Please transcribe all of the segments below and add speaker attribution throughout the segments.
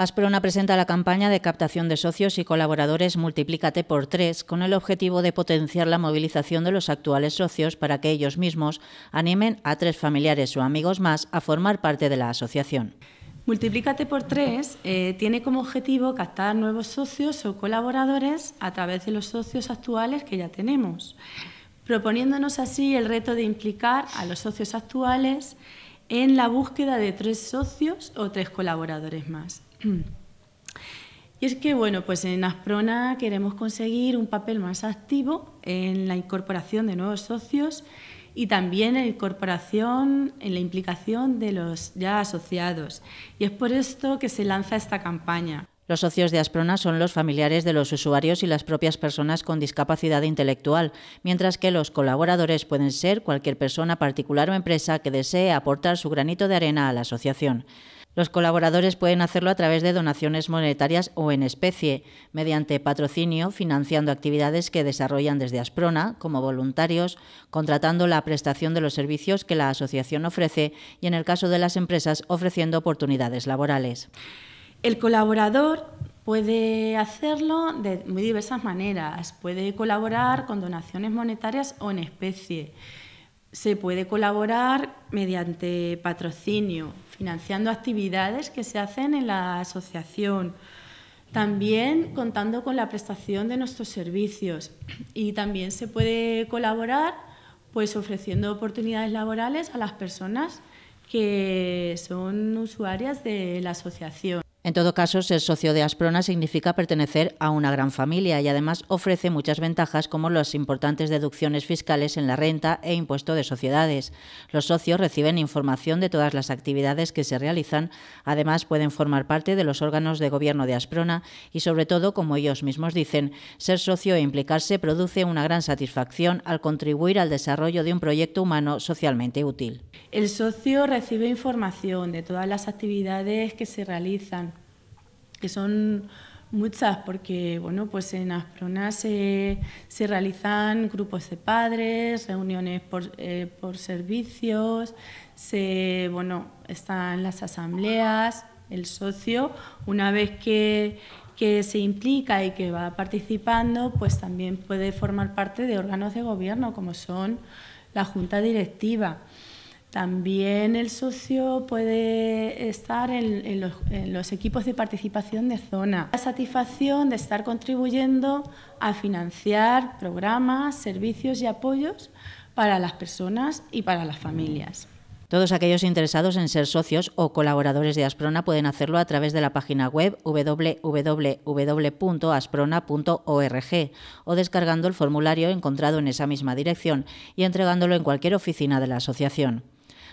Speaker 1: Asprona presenta la campaña de captación de socios y colaboradores Multiplícate por tres con el objetivo de potenciar la movilización de los actuales socios para que ellos mismos animen a tres familiares o amigos más a formar parte de la asociación.
Speaker 2: Multiplícate por tres eh, tiene como objetivo captar nuevos socios o colaboradores a través de los socios actuales que ya tenemos, proponiéndonos así el reto de implicar a los socios actuales en la búsqueda de tres socios o tres colaboradores más.
Speaker 3: Y
Speaker 2: es que, bueno, pues en Asprona queremos conseguir un papel más activo en la incorporación de nuevos socios y también en la incorporación, en la implicación de los ya asociados. Y es por esto que se lanza esta campaña.
Speaker 1: Los socios de Asprona son los familiares de los usuarios y las propias personas con discapacidad intelectual, mientras que los colaboradores pueden ser cualquier persona particular o empresa que desee aportar su granito de arena a la asociación. Los colaboradores pueden hacerlo a través de donaciones monetarias o en especie, mediante patrocinio, financiando actividades que desarrollan desde Asprona como voluntarios, contratando la prestación de los servicios que la asociación ofrece y, en el caso de las empresas, ofreciendo oportunidades laborales.
Speaker 2: El colaborador Puede hacerlo de muy diversas maneras. Puede colaborar con donaciones monetarias o en especie. Se puede colaborar mediante patrocinio, financiando actividades que se hacen en la asociación, también contando con la prestación de nuestros servicios y también se puede colaborar pues ofreciendo oportunidades laborales a las personas que son usuarias de la asociación.
Speaker 1: En todo caso, ser socio de Asprona significa pertenecer a una gran familia y además ofrece muchas ventajas como las importantes deducciones fiscales en la renta e impuesto de sociedades. Los socios reciben información de todas las actividades que se realizan, además pueden formar parte de los órganos de gobierno de Asprona y sobre todo, como ellos mismos dicen, ser socio e implicarse produce una gran satisfacción al contribuir al desarrollo de un proyecto humano socialmente útil.
Speaker 2: El socio recibe información de todas las actividades que se realizan que son muchas, porque bueno, pues en Asprona se, realizan grupos de padres, reuniones por, eh, servicios, bueno, están las asambleas, el socio, una vez que, que se implica y que va participando, pues también puede formar parte de órganos de gobierno, como son la Junta Directiva. También el socio puede estar en, los, los, equipos de participación de zona. La satisfacción de estar contribuyendo a financiar programas, servicios y apoyos para las personas y para las familias.
Speaker 1: Todos aquellos interesados en ser socios o colaboradores de Asprona pueden hacerlo a través de la página web www.asprona.org o descargando el formulario encontrado en esa misma dirección y entregándolo en cualquier oficina de la asociación.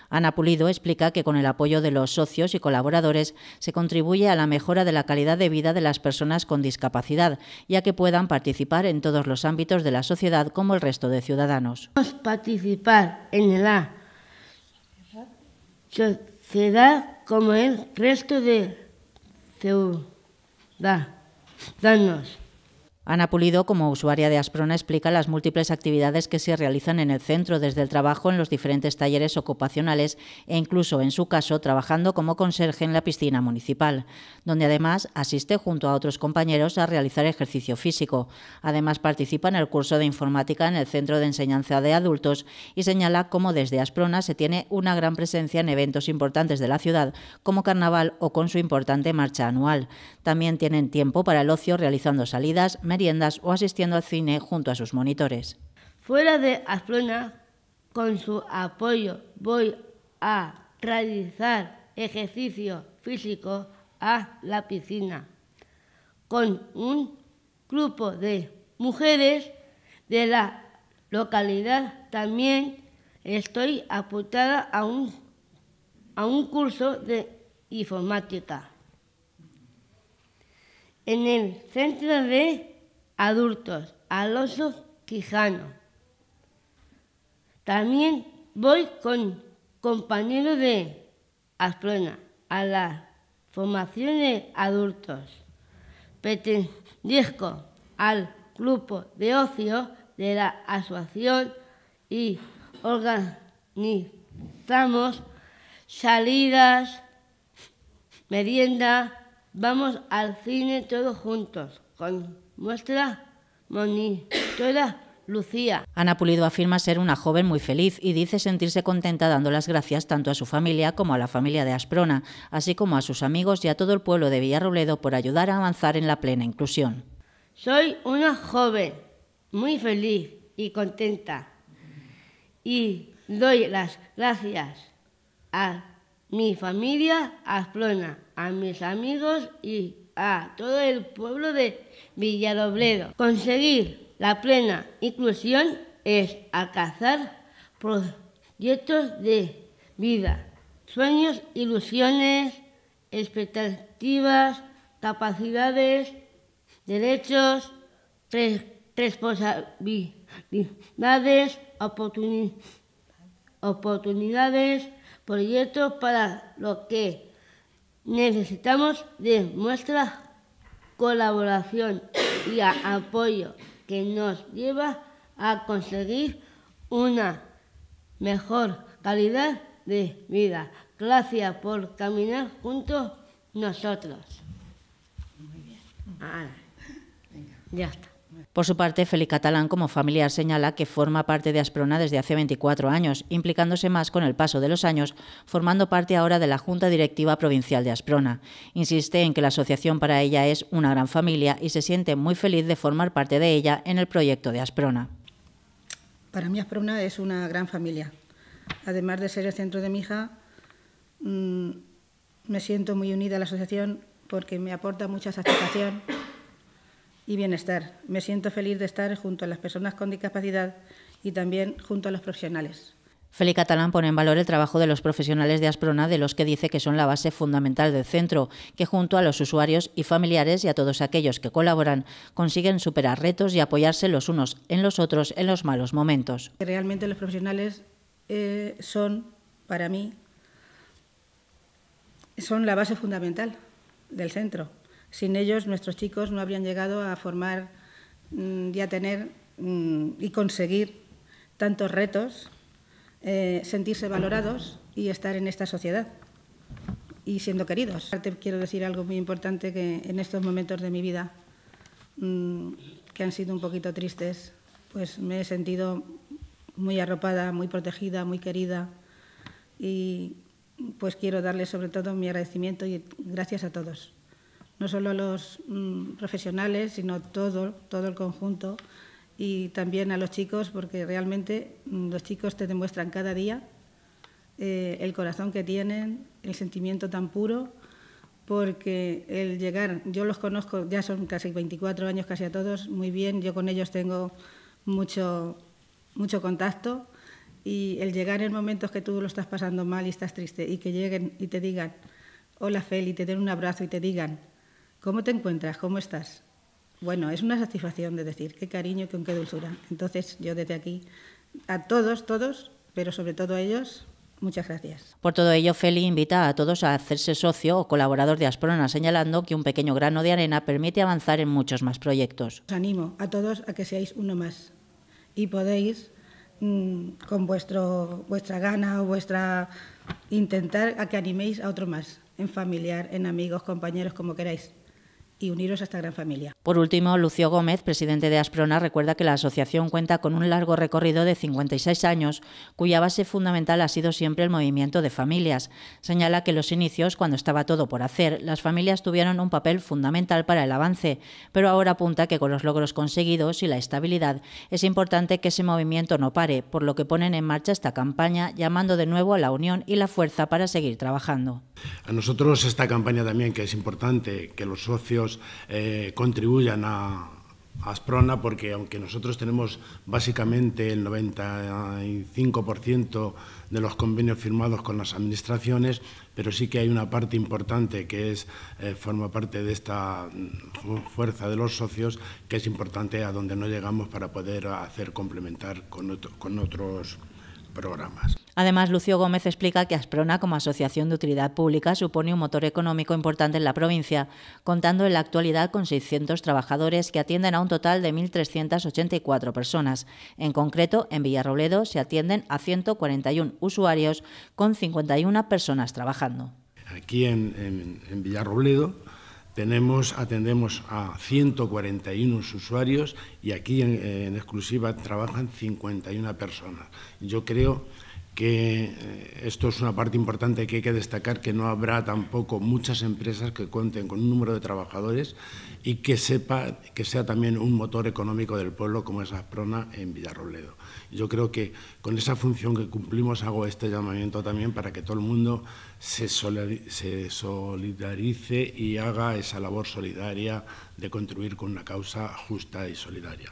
Speaker 1: Ana Pulido explica que con el apoyo de los socios y colaboradores se contribuye a la mejora de la calidad de vida de las personas con discapacidad, ya que puedan participar en todos los ámbitos de la sociedad como el resto de ciudadanos.
Speaker 3: Participar en la sociedad como el resto de ciudadanos. Ana Pulido, como usuaria
Speaker 1: de Asprona, explica las múltiples actividades que se realizan en el centro, desde el trabajo en los diferentes talleres ocupacionales e incluso, en su caso, trabajando como conserje en la piscina municipal, donde además asiste junto a otros compañeros a realizar ejercicio físico. Además, participa en el curso de informática en el Centro de Enseñanza de Adultos y señala cómo desde Asprona se tiene una gran presencia en eventos importantes de la ciudad, como carnaval o con su importante marcha anual. También tienen tiempo para el ocio realizando salidas, o asistiendo al cine junto a sus monitores.
Speaker 3: Fuera de Asplona, con su apoyo voy a realizar ejercicio físico a la piscina con un grupo de mujeres de la localidad. También estoy apuntada a un, a un curso de informática en el centro de adultos, Alonso Quijano. También voy con compañeros de Asplona... a la formación de adultos. Pertenezco al grupo de ocio de la asociación y organizamos salidas, merienda, vamos al cine todos juntos, con Muestra toda Lucía.
Speaker 1: Ana Pulido afirma ser una joven muy feliz y dice sentirse contenta dando las gracias tanto a su familia como a la familia de Asprona, así como a sus amigos y a todo el pueblo de Villarrobledo por ayudar a avanzar en la plena inclusión.
Speaker 3: Soy una joven muy feliz y contenta y doy las gracias a mi familia Asprona, a mis amigos y a todo el pueblo de Villadobledo. Conseguir la plena inclusión es alcanzar proyectos de vida, sueños, ilusiones, expectativas, capacidades, derechos, responsabilidades, oportunidades, proyectos para lo que Necesitamos de nuestra colaboración y apoyo que nos lleva a conseguir una mejor calidad de vida. Gracias por caminar juntos nosotros. Muy bien. Ahora.
Speaker 1: Ya está. Por su parte, Feli Catalán como familiar señala que forma parte de Asprona desde hace 24 años, implicándose más con el paso de los años, formando parte ahora de la Junta Directiva Provincial de Asprona. Insiste en que la asociación para ella es una gran familia y se siente muy feliz de formar parte de ella en el proyecto de Asprona.
Speaker 4: Para mí Asprona es una gran familia. Además de ser el centro de mi hija, mm, me siento muy unida a la asociación porque me aporta mucha satisfacción y bienestar. Me siento feliz de estar junto a las personas con discapacidad y también junto a los profesionales.
Speaker 1: Feli Catalán pone en valor el trabajo de los profesionales de Asprona, de los que dice que son la base fundamental del centro, que junto a los usuarios y familiares y a todos aquellos que colaboran, consiguen superar retos y apoyarse los unos en los otros en los malos momentos.
Speaker 4: Realmente los profesionales eh, son, para mí, son la base fundamental del centro. Sin ellos, nuestros chicos no habrían llegado a formar mm, y a tener mm, y conseguir tantos retos, eh, sentirse valorados y estar en esta sociedad y siendo queridos. Quiero decir algo muy importante que en estos momentos de mi vida, mm, que han sido un poquito tristes, pues me he sentido muy arropada, muy protegida, muy querida y pues quiero darles sobre todo mi agradecimiento y gracias a todos no solo a los mm, profesionales, sino todo, todo el conjunto y también a los chicos, porque realmente mm, los chicos te demuestran cada día eh, el corazón que tienen, el sentimiento tan puro, porque el llegar, yo los conozco, ya son casi 24 años casi a todos, muy bien, yo con ellos tengo mucho, mucho contacto y el llegar en momentos que tú lo estás pasando mal y estás triste y que lleguen y te digan, hola Feli, te den un abrazo y te digan, ¿Cómo te encuentras? ¿Cómo estás? Bueno, es una satisfacción de decir, qué cariño, con qué dulzura. Entonces, yo desde aquí, a todos, todos, pero sobre todo a ellos, Muchas gracias.
Speaker 1: Por todo ello, Feli invita a todos a hacerse socio o colaborador de Asprona, señalando que un pequeño grano de arena permite avanzar en muchos más proyectos.
Speaker 4: Os animo a todos a que seáis uno más y podéis, mm, con vuestro, vuestra gana o vuestra... intentar a que animéis a otro más, en familiar, en amigos, compañeros, como queráis y uniros a esta gran familia.
Speaker 1: Por último, Lucio Gómez, presidente de Asprona, recuerda que la asociación cuenta con un largo recorrido de 56 años, cuya base fundamental ha sido siempre el movimiento de familias. Señala que en los inicios, cuando estaba todo por hacer, las familias tuvieron un papel fundamental para el avance, pero ahora apunta que con los logros conseguidos y la estabilidad es importante que ese movimiento no pare, por lo que ponen en marcha esta campaña llamando de nuevo a la unión y la fuerza para seguir trabajando.
Speaker 5: A nosotros esta campaña también, que es importante que los socios eh, contribuyan a, Asprona, porque aunque nosotros tenemos básicamente el 95% de los convenios firmados con las administraciones, pero sí que hay una parte importante que eh, forma parte de esta mm, fuerza de los socios, que es importante a donde no llegamos para poder hacer complementar con otros programas.
Speaker 1: Además, Lucio Gómez explica que Asprona, como asociación de utilidad pública, supone un motor económico importante en la provincia, contando en la actualidad con 600 trabajadores que atienden a un total de 1.384 personas. En concreto, en Villarrobledo se atienden a 141 usuarios con 51 personas trabajando.
Speaker 5: Aquí en, Villarrobledo tenemos, atendemos a 141 usuarios y aquí en, exclusiva trabajan 51 personas. Yo creo que eh, esto es una parte importante que hay que destacar, que no habrá tampoco muchas empresas que cuenten con un número de trabajadores y que, sepa, que sea también un motor económico del pueblo como es Asprona en Villarrobledo. Yo creo que con esa función que cumplimos hago este llamamiento también para que todo el mundo se solidarice y haga esa labor solidaria de contribuir con una causa justa y solidaria.